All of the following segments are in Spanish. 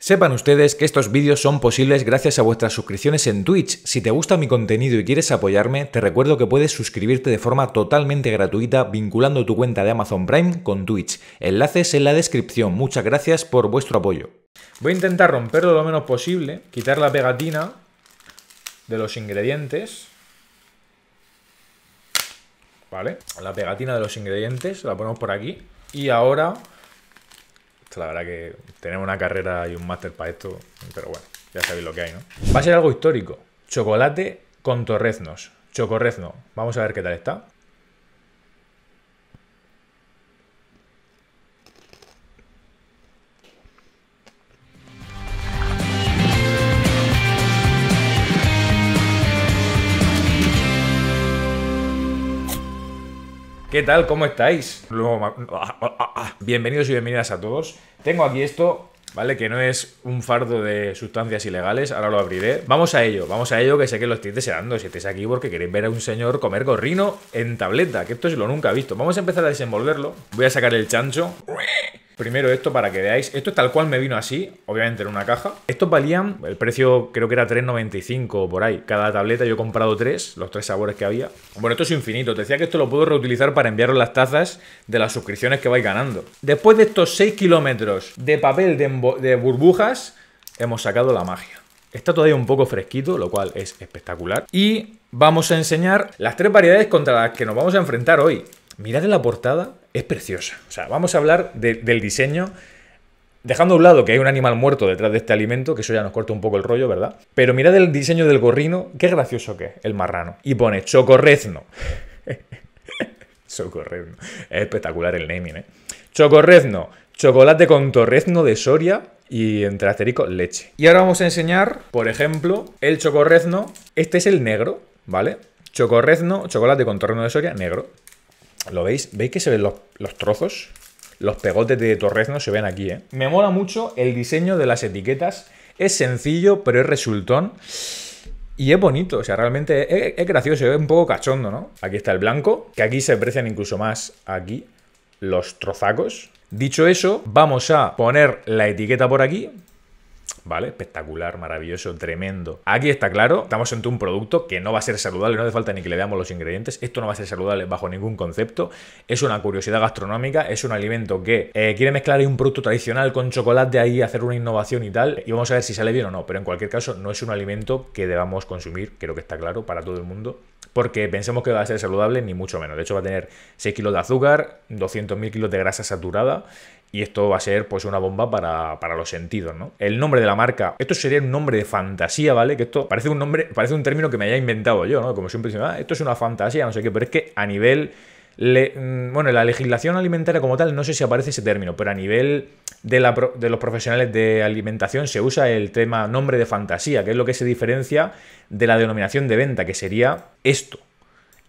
Sepan ustedes que estos vídeos son posibles gracias a vuestras suscripciones en Twitch. Si te gusta mi contenido y quieres apoyarme, te recuerdo que puedes suscribirte de forma totalmente gratuita vinculando tu cuenta de Amazon Prime con Twitch. Enlaces en la descripción. Muchas gracias por vuestro apoyo. Voy a intentar romperlo lo menos posible, quitar la pegatina de los ingredientes. ¿Vale? La pegatina de los ingredientes la ponemos por aquí. Y ahora la verdad que tenemos una carrera y un máster para esto, pero bueno, ya sabéis lo que hay, ¿no? Va a ser algo histórico. Chocolate con torreznos. Chocorrezno. Vamos a ver qué tal está. ¿Qué tal? ¿Cómo estáis? Ah, ah, ah, Bienvenidos y bienvenidas a todos. Tengo aquí esto, ¿vale? Que no es un fardo de sustancias ilegales, ahora lo abriré. Vamos a ello, vamos a ello, que sé que lo estáis deseando, si estáis aquí porque queréis ver a un señor comer gorrino en tableta, que esto es lo nunca visto. Vamos a empezar a desenvolverlo. Voy a sacar el chancho. Primero esto para que veáis. Esto es tal cual me vino así, obviamente en una caja. Estos valían, el precio creo que era 3,95 por ahí. Cada tableta yo he comprado tres, los tres sabores que había. Bueno, esto es infinito. Te decía que esto lo puedo reutilizar para enviaros las tazas de las suscripciones que vais ganando. Después de estos 6 kilómetros de papel de, de burbujas, hemos sacado la magia. Está todavía un poco fresquito, lo cual es espectacular. Y vamos a enseñar las tres variedades contra las que nos vamos a enfrentar hoy. Mirad en la portada, es preciosa. O sea, vamos a hablar del diseño. Dejando a un lado que hay un animal muerto detrás de este alimento, que eso ya nos corta un poco el rollo, ¿verdad? Pero mirad el diseño del gorrino, qué gracioso que es, el marrano. Y pone chocorrezno. chocorrezno. Es espectacular el naming, ¿eh? Chocorrezno, chocolate con torrezno de Soria y entre asterisco leche. Y ahora vamos a enseñar, por ejemplo, el chocorrezno. Este es el negro, ¿vale? Chocorrezno, chocolate con torrezno de Soria, negro. ¿Lo veis? ¿Veis que se ven los, trozos? Los pegotes de no se ven aquí, ¿eh? Me mola mucho el diseño de las etiquetas. Es sencillo, pero es resultón. Y es bonito, o sea, realmente es, es gracioso, es un poco cachondo, ¿no? Aquí está el blanco, que aquí se aprecian incluso más aquí los trozacos. Dicho eso, vamos a poner la etiqueta por aquí ¿vale? Espectacular, maravilloso, tremendo. Aquí está claro, estamos ante un producto que no va a ser saludable, no hace falta ni que le veamos los ingredientes, esto no va a ser saludable bajo ningún concepto, es una curiosidad gastronómica, es un alimento que eh, quiere mezclar un producto tradicional con chocolate de ahí, hacer una innovación y tal, y vamos a ver si sale bien o no, pero en cualquier caso no es un alimento que debamos consumir, creo que está claro para todo el mundo, porque pensemos que va a ser saludable ni mucho menos, de hecho va a tener 6 kilos de azúcar, 200.000 kilos de grasa saturada, y esto va a ser pues una bomba para, los sentidos, ¿no? El nombre de la marca, esto sería un nombre de fantasía, ¿vale? Que esto parece un nombre, parece un término que me haya inventado yo, ¿no? Como siempre dicen, ah, esto es una fantasía, no sé qué, pero es que a nivel le, mm, bueno, la legislación alimentaria como tal, no sé si aparece ese término, pero a nivel de, la, de, los profesionales de alimentación se usa el tema nombre de fantasía, que es lo que se diferencia de la denominación de venta, que sería esto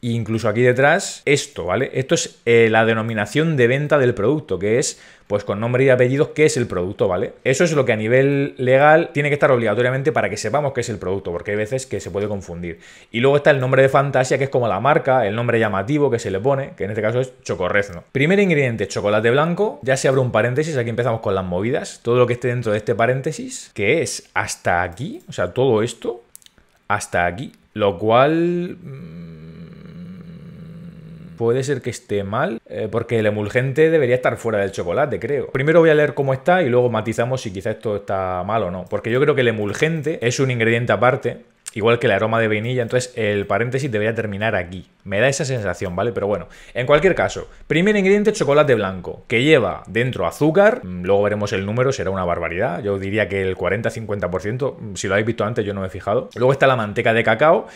incluso aquí detrás, esto, ¿vale? Esto es eh, la denominación de venta del producto, que es, pues con nombre y apellidos, qué es el producto, ¿vale? Eso es lo que a nivel legal tiene que estar obligatoriamente para que sepamos qué es el producto, porque hay veces que se puede confundir. Y luego está el nombre de fantasía, que es como la marca, el nombre llamativo que se le pone, que en este caso es chocorrezno. Primer ingrediente, chocolate blanco. Ya se abre un paréntesis, aquí empezamos con las movidas. Todo lo que esté dentro de este paréntesis, que es hasta aquí, o sea, todo esto, hasta aquí, lo cual... Mm, puede ser que esté mal, eh, porque el emulgente debería estar fuera del chocolate, creo. Primero voy a leer cómo está y luego matizamos si quizá esto está mal o no, porque yo creo que el emulgente es un ingrediente aparte igual que el aroma de vainilla, entonces el paréntesis debería terminar aquí. Me da esa sensación, ¿vale? Pero bueno, en cualquier caso, primer ingrediente chocolate blanco, que lleva dentro azúcar, mm, luego veremos el número, será una barbaridad, yo diría que el 40-50%, mm, si lo habéis visto antes yo no me he fijado. Luego está la manteca de cacao,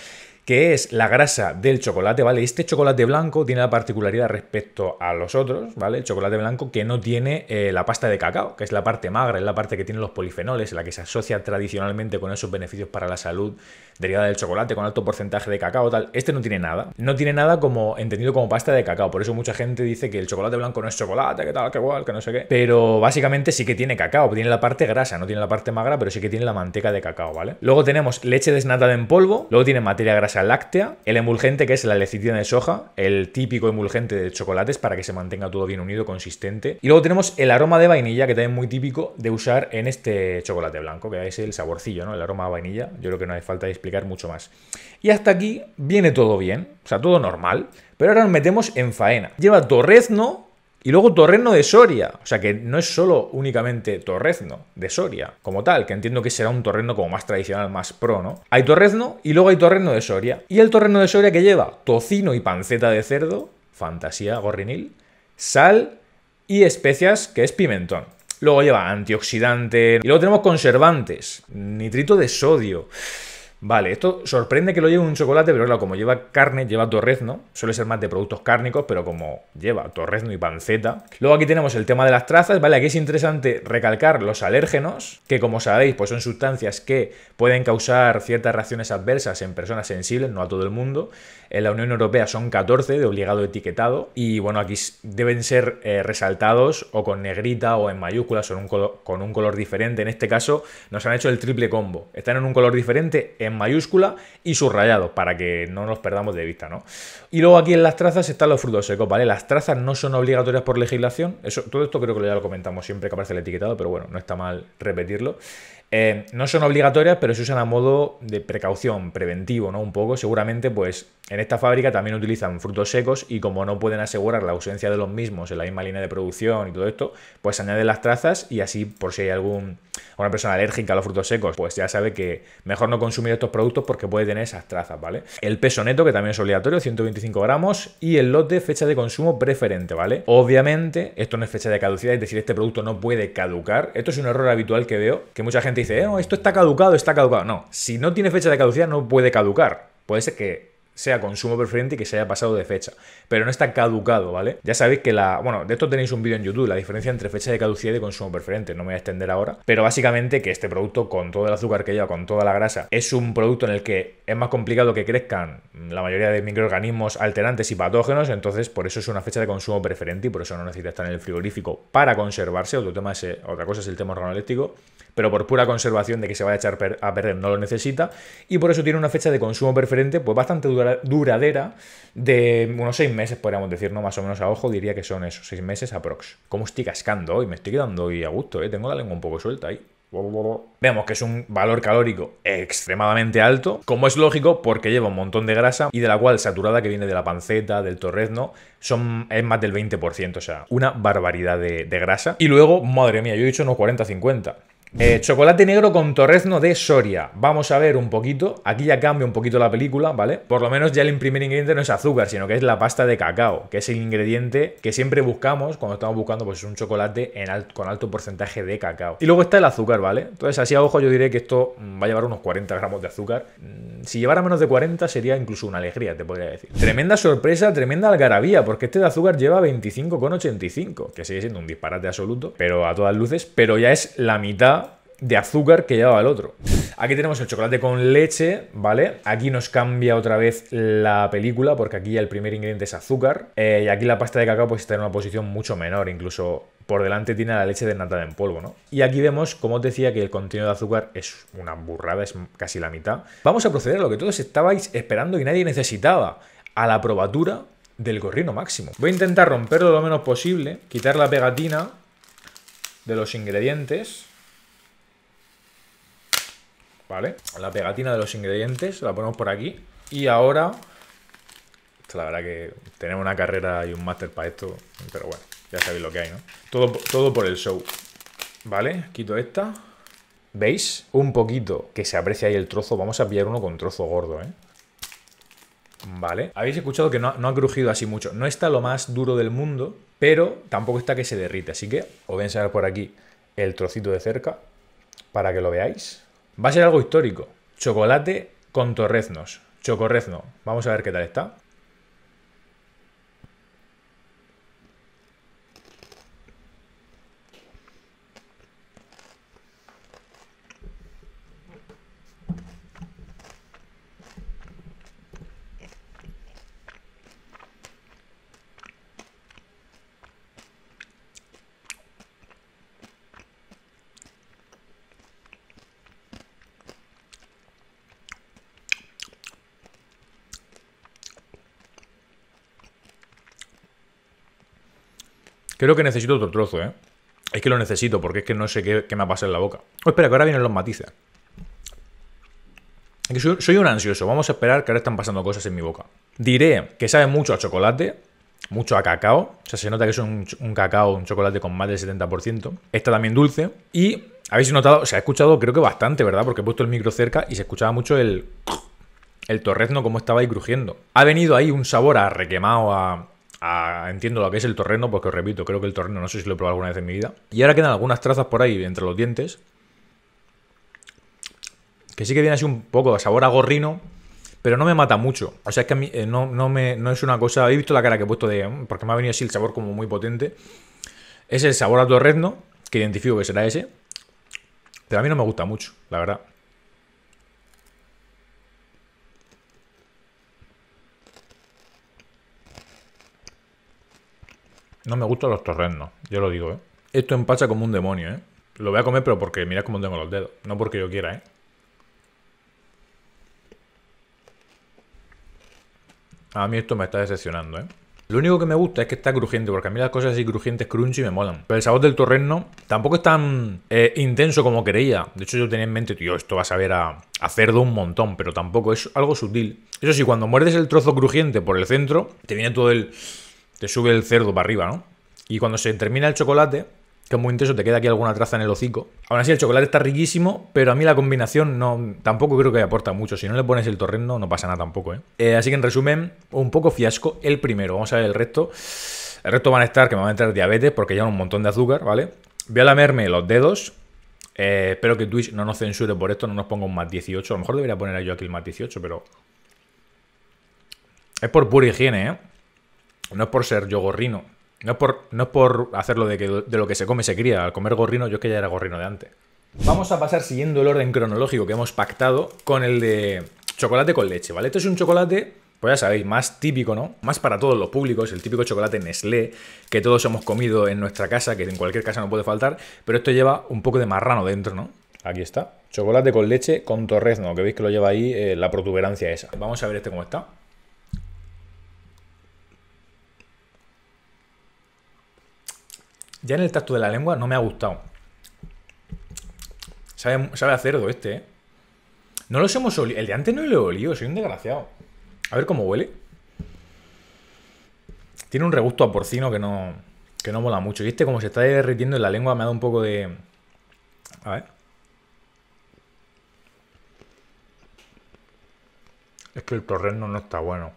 que es la grasa del chocolate, ¿vale? Este chocolate blanco tiene la particularidad respecto a los otros, ¿vale? El chocolate blanco que no tiene eh, la pasta de cacao, que es la parte magra, es la parte que tiene los polifenoles, la que se asocia tradicionalmente con esos beneficios para la salud derivada del chocolate con alto porcentaje de cacao, tal. Este no tiene nada. No tiene nada como entendido como pasta de cacao. Por eso mucha gente dice que el chocolate blanco no es chocolate, que tal, que igual, que no sé qué. Pero básicamente sí que tiene cacao. Tiene la parte grasa, no tiene la parte magra, pero sí que tiene la manteca de cacao, ¿vale? Luego tenemos leche desnatada en polvo. Luego tiene materia grasa láctea. El emulgente que es la lecitina de soja. El típico emulgente de chocolates para que se mantenga todo bien unido, consistente. Y luego tenemos el aroma de vainilla, que también es muy típico de usar en este chocolate blanco, que es el saborcillo, ¿no? El aroma a vainilla. Yo creo que no hay falta explicar mucho más. Y hasta aquí viene todo bien, o sea, todo normal, pero ahora nos metemos en faena. Lleva torrezno y luego torrezno de Soria, o sea que no es solo únicamente torrezno de Soria como tal, que entiendo que será un torrezno como más tradicional, más pro, ¿no? Hay torrezno y luego hay torrezno de Soria. Y el torrezno de Soria que lleva tocino y panceta de cerdo, fantasía gorrinil, sal y especias que es pimentón. Luego lleva antioxidante. Y luego tenemos conservantes. Nitrito de sodio. Vale, esto sorprende que lo lleve un chocolate, pero claro, como lleva carne, lleva torrezno, suele ser más de productos cárnicos, pero como lleva torrezno y panceta. Luego aquí tenemos el tema de las trazas, ¿vale? Aquí es interesante recalcar los alérgenos, que como sabéis, pues son sustancias que pueden causar ciertas reacciones adversas en personas sensibles, no a todo el mundo. En la Unión Europea son 14 de obligado etiquetado y bueno, aquí deben ser eh, resaltados o con negrita o en mayúsculas o un con un color diferente. En este caso nos han hecho el triple combo. Están en un color diferente en mayúscula y subrayado, para que no nos perdamos de vista, ¿no? Y luego aquí en las trazas están los frutos secos, ¿vale? Las trazas no son obligatorias por legislación, eso, todo esto creo que ya lo comentamos siempre que aparece el etiquetado, pero bueno, no está mal repetirlo. Eh, no son obligatorias, pero se usan a modo de precaución, preventivo, ¿no? Un poco. Seguramente, pues, en esta fábrica también utilizan frutos secos y como no pueden asegurar la ausencia de los mismos en la misma línea de producción y todo esto, pues añaden las trazas y así, por si hay algún una persona alérgica a los frutos secos, pues ya sabe que mejor no consumir estos productos porque puede tener esas trazas, ¿vale? El peso neto, que también es obligatorio, 125 gramos, y el lote, fecha de consumo preferente, ¿vale? Obviamente, esto no es fecha de caducidad, es decir, este producto no puede caducar. Esto es un error habitual que veo, que mucha gente dice, eh, esto está caducado, está caducado. No, si no tiene fecha de caducidad, no puede caducar. Puede ser que sea consumo preferente y que se haya pasado de fecha. Pero no está caducado, ¿vale? Ya sabéis que la... Bueno, de esto tenéis un vídeo en YouTube, la diferencia entre fecha de caducidad y consumo preferente. No me voy a extender ahora. Pero básicamente que este producto, con todo el azúcar que lleva, con toda la grasa, es un producto en el que es más complicado que crezcan la mayoría de microorganismos alterantes y patógenos. Entonces, por eso es una fecha de consumo preferente y por eso no necesita estar en el frigorífico para conservarse. Otro tema es, eh, otra cosa es el tema organoléctico. pero por pura conservación de que se vaya a echar a perder no lo necesita y por eso tiene una fecha de consumo preferente pues bastante dura duradera de unos seis meses, podríamos decir, ¿no? Más o menos a ojo, diría que son esos seis meses aprox. ¿Cómo estoy cascando hoy? Me estoy quedando hoy a gusto, ¿eh? Tengo la lengua un poco suelta ahí. Vemos que es un valor calórico extremadamente alto, como es lógico porque lleva un montón de grasa y de la cual saturada que viene de la panceta, del torrezno, son, es más del 20%, o sea, una barbaridad de, de grasa. Y luego, madre mía, yo he dicho unos 40-50. Eh, chocolate negro con torrezno de Soria. Vamos a ver un poquito. Aquí ya cambia un poquito la película, ¿vale? Por lo menos ya el primer ingrediente no es azúcar, sino que es la pasta de cacao, que es el ingrediente que siempre buscamos cuando estamos buscando pues, un chocolate con alto porcentaje de cacao. Y luego está el azúcar, ¿vale? Entonces, así a ojo, yo diré que esto mm, va a llevar unos 40 gramos de azúcar. Mm, si llevara menos de 40 sería incluso una alegría, te podría decir. Tremenda sorpresa, tremenda algarabía, porque este de azúcar lleva 25,85, que sigue siendo un disparate absoluto, pero a todas luces, pero ya es la mitad de azúcar que llevaba el otro. Aquí tenemos el chocolate con leche, ¿vale? Aquí nos cambia otra vez la película, porque aquí el primer ingrediente es azúcar. Eh, y aquí la pasta de cacao pues está en una posición mucho menor, incluso por delante tiene la leche de desnatada en polvo, ¿no? Y aquí vemos, como os decía, que el contenido de azúcar es una burrada, es casi la mitad. Vamos a proceder a lo que todos estabais esperando y nadie necesitaba, a la probatura del gorrino máximo. Voy a intentar romperlo lo menos posible, quitar la pegatina de los ingredientes ¿vale? La pegatina de los ingredientes, la ponemos por aquí. Y ahora, la verdad que tenemos una carrera y un máster para esto, pero bueno, ya sabéis lo que hay, ¿no? Todo, todo por el show, ¿vale? Quito esta. ¿Veis? Un poquito que se aprecia ahí el trozo. Vamos a pillar uno con trozo gordo, ¿eh? ¿Vale? Habéis escuchado que no, no, ha crujido así mucho. No está lo más duro del mundo, pero tampoco está que se derrite. Así que os voy a enseñar por aquí el trocito de cerca para que lo veáis. Va a ser algo histórico. Chocolate con torreznos. Chocorrezno. Vamos a ver qué tal está. Creo que necesito otro trozo, ¿eh? Es que lo necesito porque es que no sé qué, qué me pasa en la boca. Oh, espera, que ahora vienen los matices. soy, un ansioso. Vamos a esperar que ahora están pasando cosas en mi boca. Diré que sabe mucho a chocolate, mucho a cacao. O sea, se nota que es un, cacao, un chocolate con más del 70%. Está también dulce. Y habéis notado, o se ha escuchado creo que bastante, ¿verdad? Porque he puesto el micro cerca y se escuchaba mucho el el torrezno como estaba ahí crujiendo. Ha venido ahí un sabor a requemado, a, entiendo lo que es el torreno, porque os repito, creo que el torreno no sé si lo he probado alguna vez en mi vida. Y ahora quedan algunas trazas por ahí entre los dientes, que sí que viene así un poco de sabor a gorrino, pero no me mata mucho. O sea, es que a mí eh, no, me, no es una cosa... He visto la cara que he puesto de... Mm, porque me ha venido así el sabor como muy potente. Es el sabor a torreno, que identifico que será ese, pero a mí no me gusta mucho, la verdad. No me gustan los torrendos, yo lo digo, ¿eh? Esto empacha como un demonio, ¿eh? Lo voy a comer, pero porque mira cómo tengo los dedos. No porque yo quiera, ¿eh? A mí esto me está decepcionando, ¿eh? Lo único que me gusta es que está crujiente, porque a mí las cosas así crujientes, crunchy, me molan. Pero el sabor del torreno tampoco es tan eh, intenso como creía. De hecho, yo tenía en mente, tío, esto va a saber a, a cerdo un montón, pero tampoco es algo sutil. Eso sí, cuando muerdes el trozo crujiente por el centro, te viene todo el te sube el cerdo para arriba, ¿no? Y cuando se termina el chocolate, que es muy intenso, te queda aquí alguna traza en el hocico. Aún así, el chocolate está riquísimo, pero a mí la combinación no tampoco creo que aporta mucho. Si no le pones el torrendo, no pasa nada tampoco, ¿eh? eh así que en resumen, un poco fiasco el primero. Vamos a ver el resto. El resto van a estar que me van a entrar diabetes porque llevan un montón de azúcar, ¿vale? Voy a lamerme los dedos. Eh, espero que Twitch no nos censure por esto, no nos ponga un más 18. A lo mejor debería poner yo aquí el más 18, pero... Es por pura higiene, ¿eh? no es por ser yo gorrino, no por, no por hacerlo de, que, de lo que se come se cría. Al comer gorrino, yo es que ya era gorrino de antes. Vamos a pasar siguiendo el orden cronológico que hemos pactado con el de chocolate con leche, ¿vale? Esto es un chocolate pues ya sabéis, más típico, ¿no? Más para todos los públicos, el típico chocolate Nestlé que todos hemos comido en nuestra casa, que en cualquier casa no puede faltar, pero esto lleva un poco de marrano dentro, ¿no? Aquí está. Chocolate con leche con torrezno, que veis que lo lleva ahí eh, la protuberancia esa. Vamos a ver este cómo está. Ya en el tacto de la lengua no me ha gustado. Sabe, sabe a cerdo este, ¿eh? No los hemos olido. El de antes no lo he olido, soy un desgraciado. A ver cómo huele. Tiene un regusto a porcino que no, que no mola mucho. Y este, como se está derritiendo en la lengua, me ha dado un poco de. A ver. Es que el torreno no está bueno.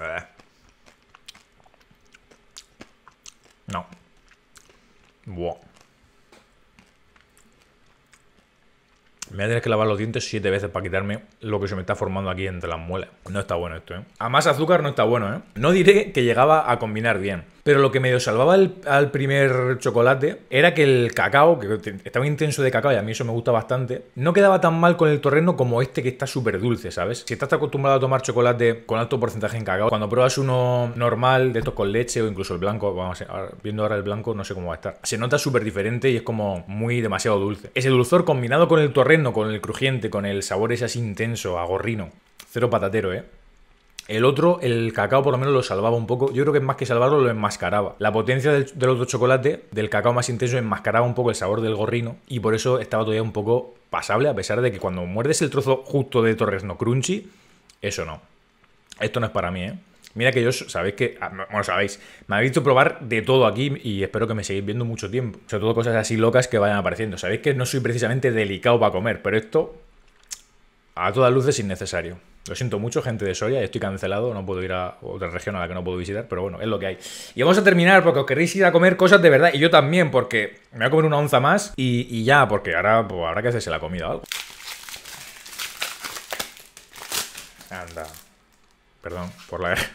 Eh. No. Buah. Me voy a tener que lavar los dientes siete veces para quitarme lo que se me está formando aquí entre las muelas. No está bueno esto, ¿eh? A más azúcar no está bueno, ¿eh? No diré que llegaba a combinar bien. Pero lo que medio salvaba al primer chocolate era que el cacao, que estaba intenso de cacao y a mí eso me gusta bastante, no quedaba tan mal con el torreno como este que está súper dulce, ¿sabes? Si estás acostumbrado a tomar chocolate con alto porcentaje en cacao, cuando pruebas uno normal, de estos con leche o incluso el blanco, vamos a ver, viendo ahora el blanco, no sé cómo va a estar. Se nota súper diferente y es como muy demasiado dulce. Ese dulzor combinado con el torreno, con el crujiente, con el sabor ese así intenso, agorrino. Cero patatero, ¿eh? El otro, el cacao por lo menos lo salvaba un poco. Yo creo que más que salvarlo lo enmascaraba. La potencia del, otro chocolate, del cacao más intenso, enmascaraba un poco el sabor del gorrino y por eso estaba todavía un poco pasable a pesar de que cuando muerdes el trozo justo de Torres no crunchy, eso no. Esto no es para mí, ¿eh? Mira que yo sabéis que, ah, bueno, sabéis, me habéis visto probar de todo aquí y espero que me seguís viendo mucho tiempo. Sobre todo cosas así locas que vayan apareciendo. Sabéis que no soy precisamente delicado para comer, pero esto a todas luces innecesario. Lo siento mucho, gente de Soria, estoy cancelado, no puedo ir a otra región a la que no puedo visitar, pero bueno, es lo que hay. Y vamos a terminar porque os queréis ir a comer cosas de verdad, y yo también, porque me voy a comer una onza más y, ya, porque ahora pues, habrá que hacerse la comida o algo. Anda. Perdón por la,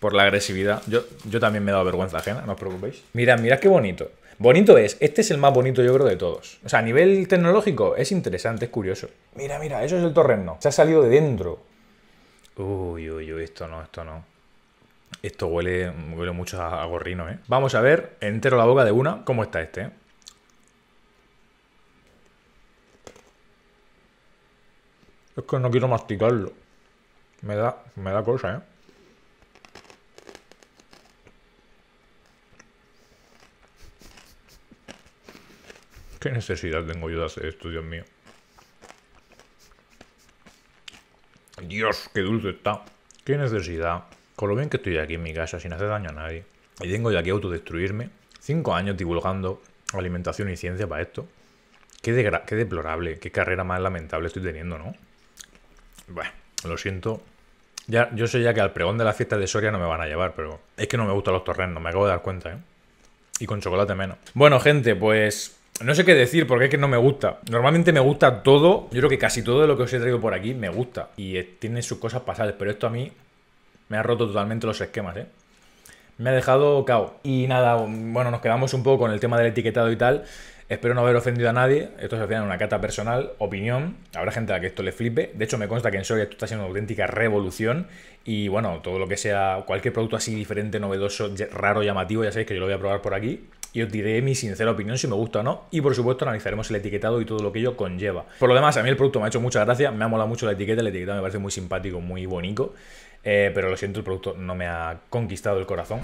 por la agresividad. Yo, yo también me he dado vergüenza ajena, no os preocupéis. Mirad, mirad qué bonito. Bonito es, este es el más bonito yo creo de todos. O sea, a nivel tecnológico es interesante, es curioso. Mira, mira, eso es el torreno. Se ha salido de dentro. Uy, uy, uy, esto no, esto no. Esto huele, huele mucho a, gorrino, ¿eh? Vamos a ver, entero la boca de una, cómo está este, ¿eh? Es que no quiero masticarlo. Me da, me da cosa, ¿eh? ¿Qué necesidad tengo yo de hacer esto, Dios mío? Dios, qué dulce está. ¿Qué necesidad? Con lo bien que estoy aquí en mi casa sin hacer daño a nadie. Y tengo ya aquí autodestruirme. Cinco años divulgando alimentación y ciencia para esto. Qué, qué deplorable, qué carrera más lamentable estoy teniendo, ¿no? Bueno, lo siento. Ya, yo sé ya que al pregón de la fiesta de Soria no me van a llevar, pero es que no me gustan los torrenos, me acabo de dar cuenta, ¿eh? Y con chocolate menos. Bueno, gente, pues no sé qué decir porque es que no me gusta. Normalmente me gusta todo. Yo creo que casi todo lo que os he traído por aquí me gusta. Y tiene sus cosas pasadas. Pero esto a mí me ha roto totalmente los esquemas, ¿eh? Me ha dejado cao. Y nada, bueno, nos quedamos un poco con el tema del etiquetado y tal. Espero no haber ofendido a nadie. Esto se al final una cata personal, opinión. Habrá gente a la que esto le flipe. De hecho, me consta que en Soria esto está siendo una auténtica revolución. Y bueno, todo lo que sea, cualquier producto así diferente, novedoso, raro, llamativo, ya sabéis que yo lo voy a probar por aquí y os diré mi sincera opinión si me gusta o no. Y por supuesto analizaremos el etiquetado y todo lo que ello conlleva. Por lo demás, a mí el producto me ha hecho mucha gracia, me ha molado mucho la etiqueta, el etiquetado me parece muy simpático, muy bonito. Eh, pero lo siento, el producto no me ha conquistado el corazón.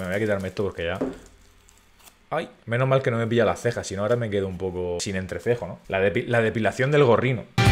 Me voy a quitarme esto porque ya Ay, menos mal que no me pilla las cejas, si no ahora me quedo un poco sin entrecejo, ¿no? La, la depilación del gorrino.